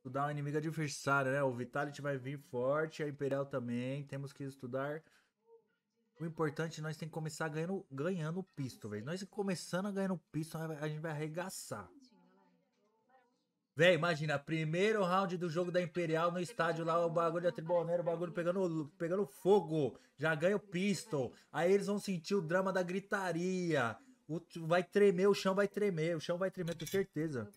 estudar um inimigo adversário, né? O Vitality vai vir forte, a Imperial também. Temos que estudar. O importante é nós tem que começar ganhando, ganhando pisto, velho. Nós começando a ganhar pisto, a gente vai arregaçar. Véi, imagina, primeiro round do jogo da Imperial no estádio lá, o bagulho da Triboneira, o bagulho pegando, pegando fogo. Já ganha o pistol. Aí eles vão sentir o drama da gritaria. O, vai tremer, o chão vai tremer, o chão vai tremer, com certeza.